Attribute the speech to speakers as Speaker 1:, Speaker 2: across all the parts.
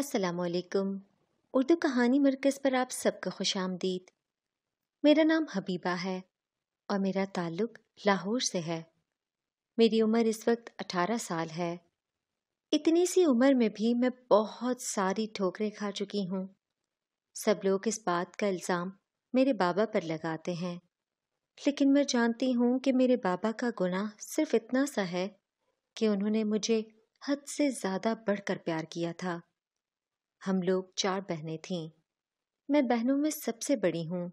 Speaker 1: असलकुम उर्दू कहानी मरकज़ पर आप सबका खुश आमदीद मेरा नाम हबीबा है और मेरा ताल्लुक़ लाहौर से है मेरी उम्र इस वक्त अठारह साल है इतनी सी उम्र में भी मैं बहुत सारी ठोकरें खा चुकी हूँ सब लोग इस बात का इल्ज़ाम मेरे बाबा पर लगाते हैं लेकिन मैं जानती हूँ कि मेरे बाबा का गुनाह सिर्फ इतना सा है कि उन्होंने मुझे हद से ज़्यादा बढ़कर प्यार किया था हम लोग चार बहनें थीं मैं बहनों में सबसे बड़ी हूँ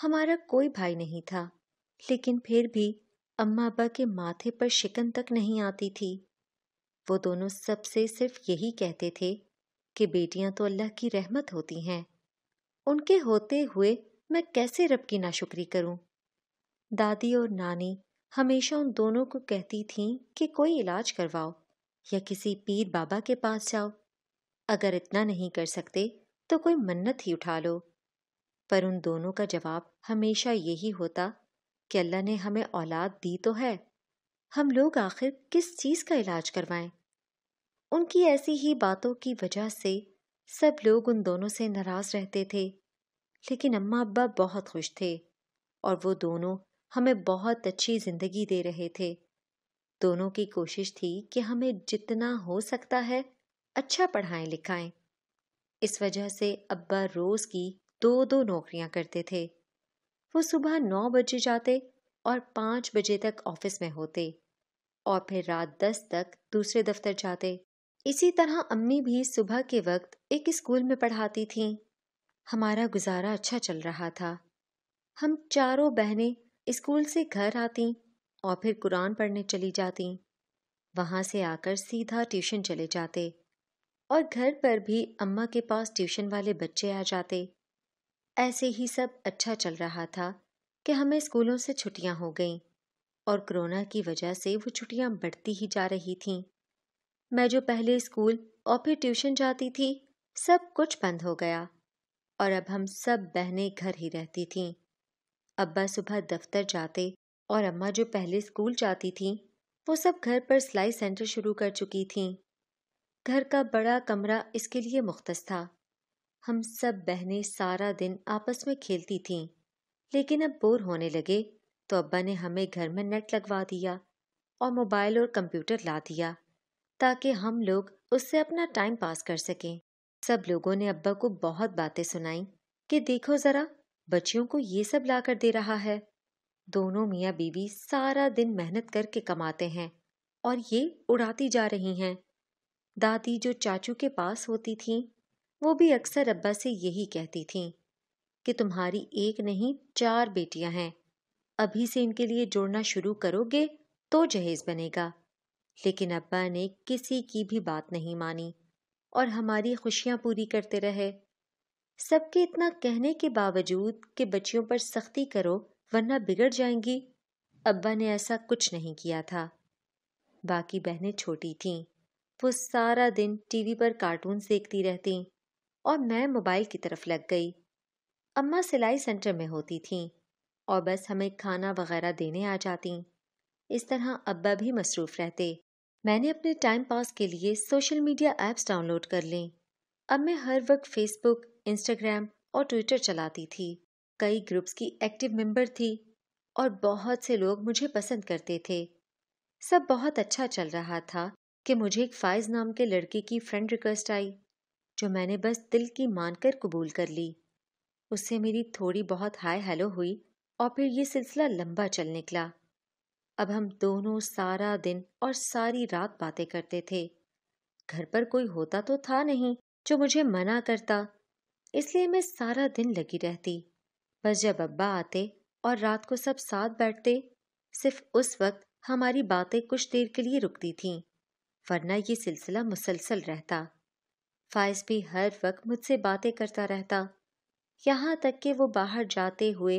Speaker 1: हमारा कोई भाई नहीं था लेकिन फिर भी अम्मा अबा के माथे पर शिकन तक नहीं आती थी वो दोनों सबसे सिर्फ यही कहते थे कि बेटियां तो अल्लाह की रहमत होती हैं उनके होते हुए मैं कैसे रब की नाशुक्री करूं? दादी और नानी हमेशा उन दोनों को कहती थीं कि कोई इलाज करवाओ या किसी पीर बाबा के पास जाओ अगर इतना नहीं कर सकते तो कोई मन्नत ही उठा लो पर उन दोनों का जवाब हमेशा यही होता कि अल्लाह ने हमें औलाद दी तो है हम लोग आखिर किस चीज़ का इलाज करवाएं? उनकी ऐसी ही बातों की वजह से सब लोग उन दोनों से नाराज़ रहते थे लेकिन अम्मा अब्बा बहुत खुश थे और वो दोनों हमें बहुत अच्छी ज़िंदगी दे रहे थे दोनों की कोशिश थी कि हमें जितना हो सकता है अच्छा पढ़ाएं लिखाएं इस वजह से अब्बा रोज़ की दो दो नौकरियां करते थे वो सुबह नौ बजे जाते और पाँच बजे तक ऑफिस में होते और फिर रात दस तक दूसरे दफ्तर जाते इसी तरह अम्मी भी सुबह के वक्त एक स्कूल में पढ़ाती थीं हमारा गुजारा अच्छा चल रहा था हम चारों बहनें स्कूल से घर आती और फिर कुरान पढ़ने चली जाती वहाँ से आकर सीधा ट्यूशन चले जाते और घर पर भी अम्मा के पास ट्यूशन वाले बच्चे आ जाते ऐसे ही सब अच्छा चल रहा था कि हमें स्कूलों से छुट्टियां हो गईं और कोरोना की वजह से वो छुट्टियां बढ़ती ही जा रही थीं मैं जो पहले स्कूल और फिर ट्यूशन जाती थी सब कुछ बंद हो गया और अब हम सब बहनें घर ही रहती थीं अब्बा सुबह दफ्तर जाते और अम्मा जो पहले स्कूल जाती थीं वो सब घर पर सिलाई सेंटर शुरू कर चुकी थीं घर का बड़ा कमरा इसके लिए मुख्तस था हम सब बहनें सारा दिन आपस में खेलती थीं लेकिन अब बोर होने लगे तो अब्बा ने हमें घर में नेट लगवा दिया और मोबाइल और कंप्यूटर ला दिया ताकि हम लोग उससे अपना टाइम पास कर सकें सब लोगों ने अब्बा को बहुत बातें सुनाई कि देखो ज़रा बच्चियों को ये सब ला कर दे रहा है दोनों मियाँ बीवी सारा दिन मेहनत करके कमाते हैं और ये उड़ाती जा रही हैं दादी जो चाचू के पास होती थीं वो भी अक्सर अब्बा से यही कहती थीं कि तुम्हारी एक नहीं चार बेटियां हैं अभी से इनके लिए जोड़ना शुरू करोगे तो जहेज बनेगा लेकिन अब्बा ने किसी की भी बात नहीं मानी और हमारी खुशियां पूरी करते रहे सबके इतना कहने के बावजूद कि बच्चियों पर सख्ती करो वरना बिगड़ जाएंगी अब्बा ने ऐसा कुछ नहीं किया था बाकी बहनें छोटी थीं वो सारा दिन टीवी पर कार्टून देखती रहती और मैं मोबाइल की तरफ लग गई अम्मा सिलाई सेंटर में होती थीं और बस हमें खाना वगैरह देने आ जाती इस तरह अब्बा भी मसरूफ़ रहते मैंने अपने टाइम पास के लिए सोशल मीडिया ऐप्स डाउनलोड कर लें अब मैं हर वक्त फेसबुक इंस्टाग्राम और ट्विटर चलाती थी कई ग्रुप्स की एक्टिव मेंबर थी और बहुत से लोग मुझे पसंद करते थे सब बहुत अच्छा चल रहा था कि मुझे एक फ़ायज़ नाम के लड़के की फ्रेंड रिक्वेस्ट आई जो मैंने बस दिल की मानकर कबूल कर ली उससे मेरी थोड़ी बहुत हाय हेलो हुई और फिर ये सिलसिला लंबा चल निकला अब हम दोनों सारा दिन और सारी रात बातें करते थे घर पर कोई होता तो था नहीं जो मुझे मना करता इसलिए मैं सारा दिन लगी रहती बस जब अब्बा आते और रात को सब साथ बैठते सिर्फ उस वक्त हमारी बातें कुछ देर के लिए रुकती थीं वरना ये सिलसिला मुसलसल रहता फायज भी हर वक्त मुझसे बातें करता रहता यहाँ तक कि वो बाहर जाते हुए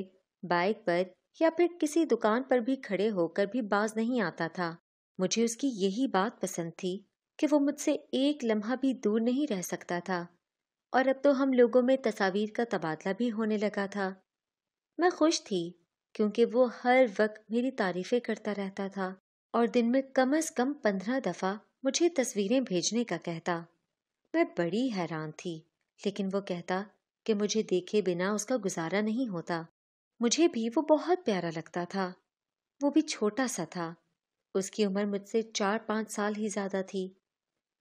Speaker 1: बाइक पर या फिर किसी दुकान पर भी खड़े होकर भी बाज नहीं आता था मुझे उसकी यही बात पसंद थी कि वो मुझसे एक लम्हा भी दूर नहीं रह सकता था और अब तो हम लोगों में तस्वीर का तबादला भी होने लगा था मैं खुश थी क्योंकि वो हर वक्त मेरी तारीफ़ें करता रहता था और दिन में कम अज़ कम पंद्रह दफ़ा मुझे तस्वीरें भेजने का कहता मैं बड़ी हैरान थी लेकिन वो कहता कि मुझे देखे बिना उसका गुजारा नहीं होता मुझे भी वो बहुत प्यारा लगता था वो भी छोटा सा था उसकी उम्र मुझसे चार पाँच साल ही ज़्यादा थी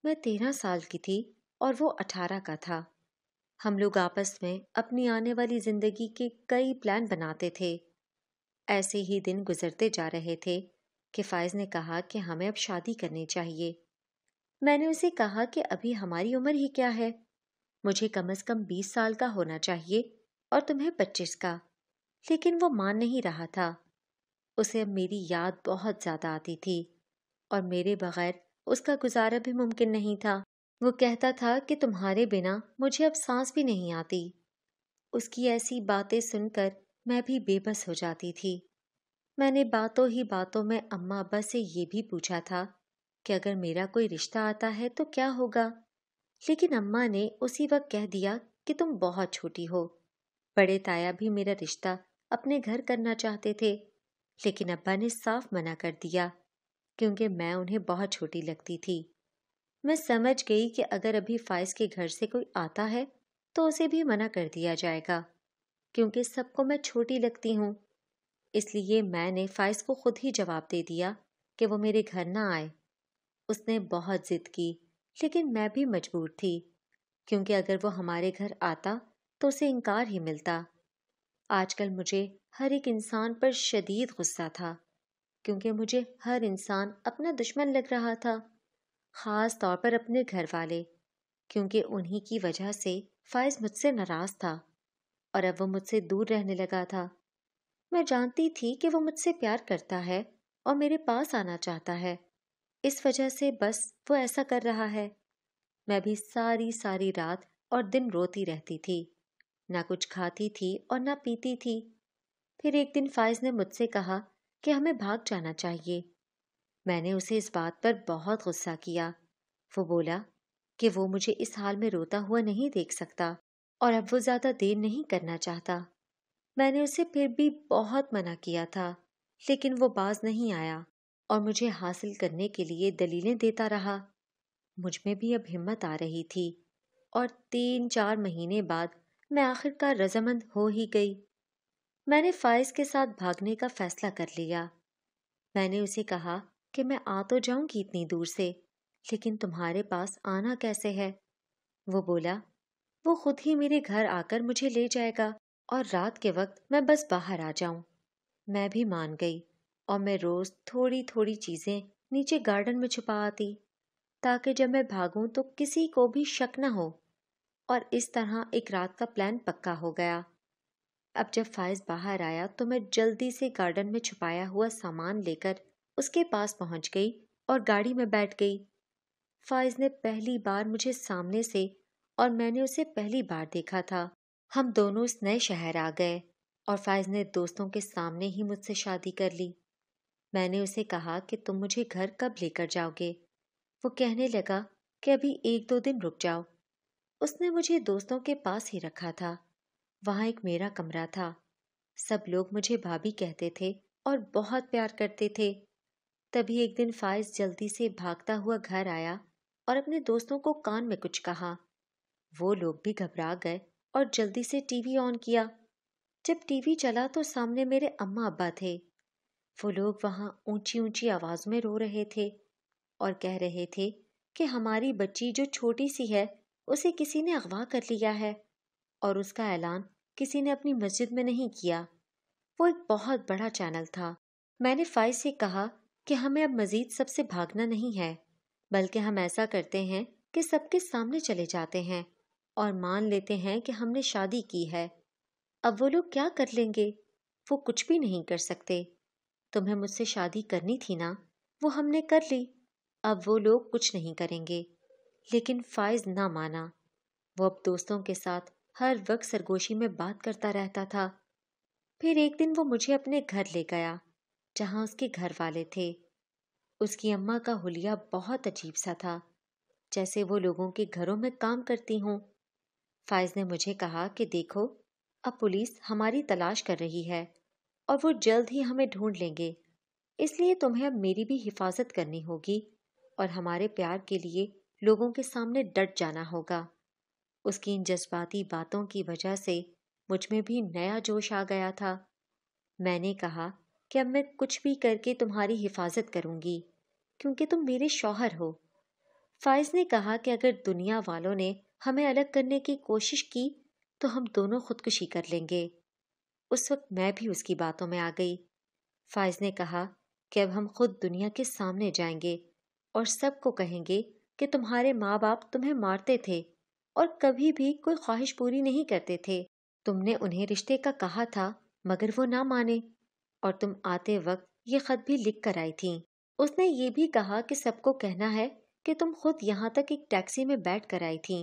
Speaker 1: मैं तेरह साल की थी और वो अठारह का था हम लोग आपस में अपनी आने वाली ज़िंदगी के कई प्लान बनाते थे ऐसे ही दिन गुजरते जा रहे थे कि फ़ायज़ ने कहा कि हमें अब शादी करनी चाहिए मैंने उसे कहा कि अभी हमारी उम्र ही क्या है मुझे कम से कम बीस साल का होना चाहिए और तुम्हें पच्चीस का लेकिन वो मान नहीं रहा था उसे अब मेरी याद बहुत ज़्यादा आती थी और मेरे बगैर उसका गुजारा भी मुमकिन नहीं था वो कहता था कि तुम्हारे बिना मुझे अब सांस भी नहीं आती उसकी ऐसी बातें सुनकर मैं भी बेबस हो जाती थी मैंने बातों ही बातों में अम्मा अब्बा से ये भी पूछा था कि अगर मेरा कोई रिश्ता आता है तो क्या होगा लेकिन अम्मा ने उसी वक्त कह दिया कि तुम बहुत छोटी हो बड़े ताया भी मेरा रिश्ता अपने घर करना चाहते थे लेकिन अब्बा ने साफ मना कर दिया क्योंकि मैं उन्हें बहुत छोटी लगती थी मैं समझ गई कि अगर अभी फाइज के घर से कोई आता है तो उसे भी मना कर दिया जाएगा क्योंकि सबको मैं छोटी लगती हूँ इसलिए मैंने फाइज को खुद ही जवाब दे दिया कि वो मेरे घर ना आए उसने बहुत ज़िद की लेकिन मैं भी मजबूर थी क्योंकि अगर वो हमारे घर आता तो उसे इनकार ही मिलता आजकल मुझे हर एक इंसान पर शदीद गुस्सा था क्योंकि मुझे हर इंसान अपना दुश्मन लग रहा था ख़ास तौर पर अपने घर वाले क्योंकि उन्हीं की वजह से फ़ायज़ मुझसे नाराज़ था और अब वो मुझसे दूर रहने लगा था मैं जानती थी कि वो मुझसे प्यार करता है और मेरे पास आना चाहता है इस वजह से बस वो ऐसा कर रहा है मैं भी सारी सारी रात और दिन रोती रहती थी ना कुछ खाती थी और ना पीती थी फिर एक दिन फाइज ने मुझसे कहा कि हमें भाग जाना चाहिए मैंने उसे इस बात पर बहुत गुस्सा किया वो बोला कि वो मुझे इस हाल में रोता हुआ नहीं देख सकता और अब वो ज़्यादा देर नहीं करना चाहता मैंने उसे फिर भी बहुत मना किया था लेकिन वो बाज नहीं आया और मुझे हासिल करने के लिए दलीलें देता रहा मुझ में भी अब हिम्मत आ रही थी और तीन चार महीने बाद मैं आखिरकार रजामंद हो ही गई मैंने फाइज के साथ भागने का फैसला कर लिया मैंने उसे कहा कि मैं आ तो जाऊंगी इतनी दूर से लेकिन तुम्हारे पास आना कैसे है वो बोला वो खुद ही मेरे घर आकर मुझे ले जाएगा और रात के वक्त मैं बस बाहर आ जाऊं मैं भी मान गई और मैं रोज़ थोड़ी थोड़ी चीज़ें नीचे गार्डन में छुपा आती ताकि जब मैं भागूं तो किसी को भी शक न हो और इस तरह एक रात का प्लान पक्का हो गया अब जब फाइज बाहर आया तो मैं जल्दी से गार्डन में छुपाया हुआ सामान लेकर उसके पास पहुंच गई और गाड़ी में बैठ गई फाइज ने पहली बार मुझे सामने से और मैंने उसे पहली बार देखा था हम दोनों इस नए शहर आ गए और फाइज ने दोस्तों के सामने ही मुझसे शादी कर ली मैंने उसे कहा कि तुम मुझे घर कब लेकर जाओगे वो कहने लगा कि अभी एक दो दिन रुक जाओ उसने मुझे दोस्तों के पास ही रखा था वहाँ एक मेरा कमरा था सब लोग मुझे भाभी कहते थे और बहुत प्यार करते थे तभी एक दिन फाइज जल्दी से भागता हुआ घर आया और अपने दोस्तों को कान में कुछ कहा वो लोग भी घबरा गए और जल्दी से टीवी ऑन किया जब टीवी चला तो सामने मेरे अम्मा अब्बा थे वो लोग वहाँ ऊंची ऊंची आवाज़ में रो रहे थे और कह रहे थे कि हमारी बच्ची जो छोटी सी है उसे किसी ने अगवा कर लिया है और उसका ऐलान किसी ने अपनी मस्जिद में नहीं किया वो एक बहुत बड़ा चैनल था मैंने फाइज से कहा कि हमें अब मज़ीद सबसे भागना नहीं है बल्कि हम ऐसा करते हैं कि सबके सामने चले जाते हैं और मान लेते हैं कि हमने शादी की है अब वो लोग क्या कर लेंगे वो कुछ भी नहीं कर सकते तुम्हें मुझसे शादी करनी थी ना वो हमने कर ली अब वो लोग कुछ नहीं करेंगे लेकिन फाइज ना माना वो अब दोस्तों के साथ हर वक्त सरगोशी में बात करता रहता था फिर एक दिन वो मुझे अपने घर ले गया जहाँ उसके घर वाले थे उसकी अम्मा का हुलिया बहुत अजीब सा था जैसे वो लोगों के घरों में काम करती हूँ फाइज ने मुझे कहा कि देखो अब पुलिस हमारी तलाश कर रही है और वो जल्द ही हमें ढूंढ लेंगे इसलिए तुम्हें अब मेरी भी हिफाजत करनी होगी और हमारे प्यार के लिए लोगों के सामने डट जाना होगा उसकी इन जज्बाती बातों की वजह से मुझ में भी नया जोश आ गया था मैंने कहा कि अब मैं कुछ भी करके तुम्हारी हिफाजत करूंगी क्योंकि तुम मेरे शौहर हो फाइज ने कहा कि अगर दुनिया वालों ने हमें अलग करने की कोशिश की तो हम दोनों खुदकुशी कर लेंगे उस वक्त मैं भी उसकी बातों में आ गई फाइज ने कहा कि अब हम खुद दुनिया के सामने जाएंगे और सबको कहेंगे कि तुम्हारे माँ बाप तुम्हें मारते थे और कभी भी कोई ख्वाहिश पूरी नहीं करते थे तुमने उन्हें रिश्ते का कहा था मगर वो ना माने और तुम आते वक्त ये खत भी लिख कर आई थी उसने ये भी कहा कि सबको कहना है कि तुम खुद यहाँ तक एक टैक्सी में बैठ कर आई थी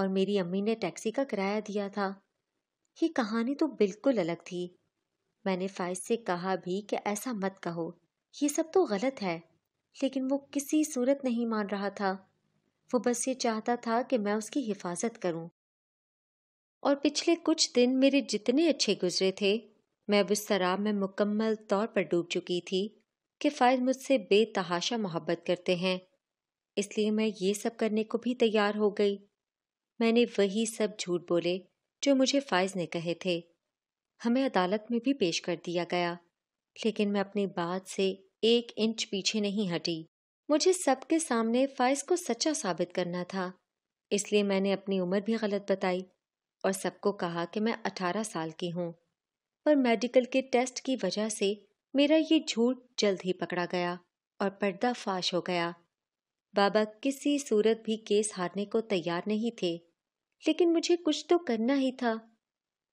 Speaker 1: और मेरी अम्मी ने टैक्सी का किराया दिया था ये कहानी तो बिल्कुल अलग थी मैंने फाइज से कहा भी कि ऐसा मत कहो ये सब तो गलत है लेकिन वो किसी सूरत नहीं मान रहा था वो बस ये चाहता था कि मैं उसकी हिफाजत करूं। और पिछले कुछ दिन मेरे जितने अच्छे गुजरे थे मैं अब उस शराब में मुकम्मल तौर पर डूब चुकी थी कि फ़ायद मुझसे बेतहाशा मोहब्बत करते हैं इसलिए मैं ये सब करने को भी तैयार हो गई मैंने वही सब झूठ बोले जो मुझे फ़ाइज़ ने कहे थे हमें अदालत में भी पेश कर दिया गया लेकिन मैं अपनी बात से एक इंच पीछे नहीं हटी मुझे सबके सामने फ़ाइज़ को सच्चा साबित करना था इसलिए मैंने अपनी उम्र भी गलत बताई और सबको कहा कि मैं अठारह साल की हूँ पर मेडिकल के टेस्ट की वजह से मेरा ये झूठ जल्द ही पकड़ा गया और पर्दाफाश हो गया बाबा किसी सूरत भी केस हारने को तैयार नहीं थे लेकिन मुझे कुछ तो करना ही था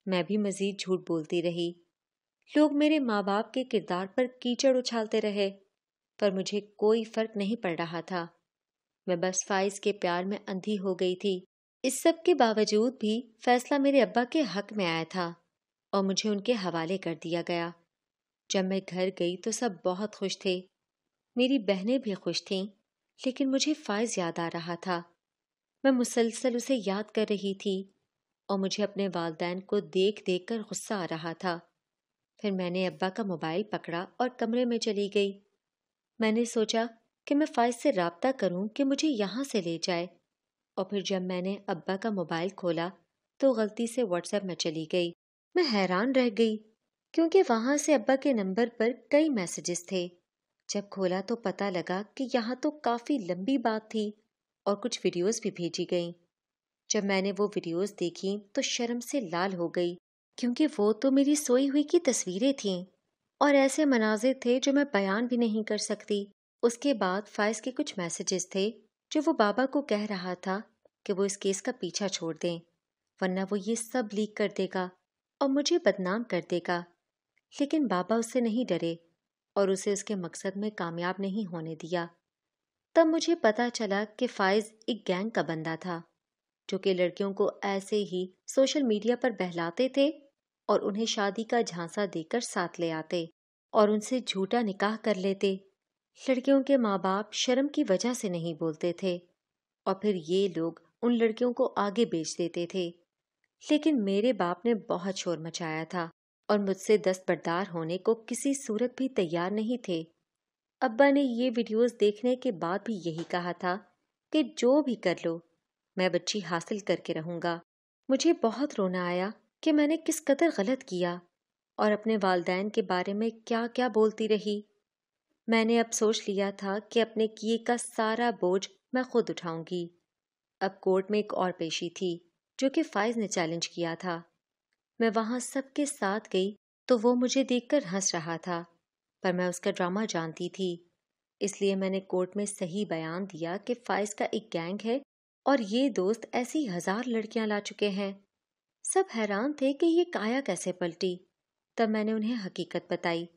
Speaker 1: मैं भी मजीद झूठ बोलती रही लोग मेरे माँ बाप के किरदार पर कीचड़ उछालते रहे पर मुझे कोई फर्क नहीं पड़ रहा था मैं बस फाइज के प्यार में अंधी हो गई थी इस सब के बावजूद भी फैसला मेरे अब्बा के हक में आया था और मुझे उनके हवाले कर दिया गया जब मैं घर गई तो सब बहुत खुश थे मेरी बहनें भी खुश थीं लेकिन मुझे फाइज याद आ रहा था मैं मुसलसल उसे याद कर रही थी और मुझे अपने वालदेन को देख देख कर गुस्सा आ रहा था फिर मैंने अब्बा का मोबाइल पकड़ा और कमरे में चली गई मैंने सोचा कि मैं फाइज से रबता करूं कि मुझे यहाँ से ले जाए और फिर जब मैंने अब्बा का मोबाइल खोला तो गलती से व्हाट्सएप में चली गई मैं हैरान रह गई क्योंकि वहाँ से अब्बा के नंबर पर कई मैसेजेस थे जब खोला तो पता लगा कि यहाँ तो काफ़ी लंबी बात थी और कुछ वीडियोस भी भेजी गई जब मैंने वो वीडियोस देखी तो शर्म से लाल हो गई क्योंकि वो तो मेरी सोई हुई की तस्वीरें थीं और ऐसे मनाजिर थे जो मैं बयान भी नहीं कर सकती उसके बाद फाइज के कुछ मैसेजेस थे जो वो बाबा को कह रहा था कि वो इस केस का पीछा छोड़ दें वरना वो ये सब लीक कर देगा और मुझे बदनाम कर देगा लेकिन बाबा उससे नहीं डरे और उसे उसके मकसद में कामयाब नहीं होने दिया तब मुझे पता चला कि फाइज एक गैंग का बंदा था जो कि लड़कियों को ऐसे ही सोशल मीडिया पर बहलाते थे और उन्हें शादी का झांसा देकर साथ ले आते और उनसे झूठा निकाह कर लेते लड़कियों के माँ बाप शर्म की वजह से नहीं बोलते थे और फिर ये लोग उन लड़कियों को आगे बेच देते थे लेकिन मेरे बाप ने बहुत शोर मचाया था और मुझसे दस्तबरदार होने को किसी सूरत भी तैयार नहीं थे अब्बा ने ये वीडियोस देखने के बाद भी यही कहा था कि जो भी कर लो मैं बच्ची हासिल करके रहूँगा मुझे बहुत रोना आया कि मैंने किस कदर गलत किया और अपने वालदेन के बारे में क्या क्या बोलती रही मैंने अब सोच लिया था कि अपने किए का सारा बोझ मैं खुद उठाऊंगी अब कोर्ट में एक और पेशी थी जो कि फाइज ने चैलेंज किया था मैं वहां सबके साथ गई तो वो मुझे देखकर हंस रहा था पर मैं उसका ड्रामा जानती थी इसलिए मैंने कोर्ट में सही बयान दिया कि फाइज का एक गैंग है और ये दोस्त ऐसी हजार लड़कियां ला चुके हैं सब हैरान थे कि ये काया कैसे पलटी तब मैंने उन्हें हकीकत बताई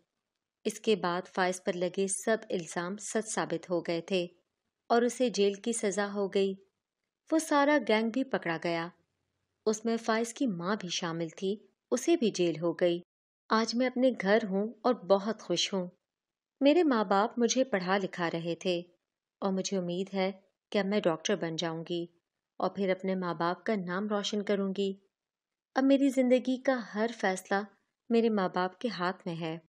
Speaker 1: इसके बाद फाइज पर लगे सब इल्ज़ाम सच साबित हो गए थे और उसे जेल की सज़ा हो गई वो सारा गैंग भी पकड़ा गया उसमें फाइज की माँ भी शामिल थी उसे भी जेल हो गई आज मैं अपने घर हूँ और बहुत खुश हूँ मेरे माँ बाप मुझे पढ़ा लिखा रहे थे और मुझे उम्मीद है कि अब मैं डॉक्टर बन जाऊँगी और फिर अपने माँ बाप का नाम रोशन करूँगी अब मेरी ज़िंदगी का हर फैसला मेरे माँ बाप के हाथ में है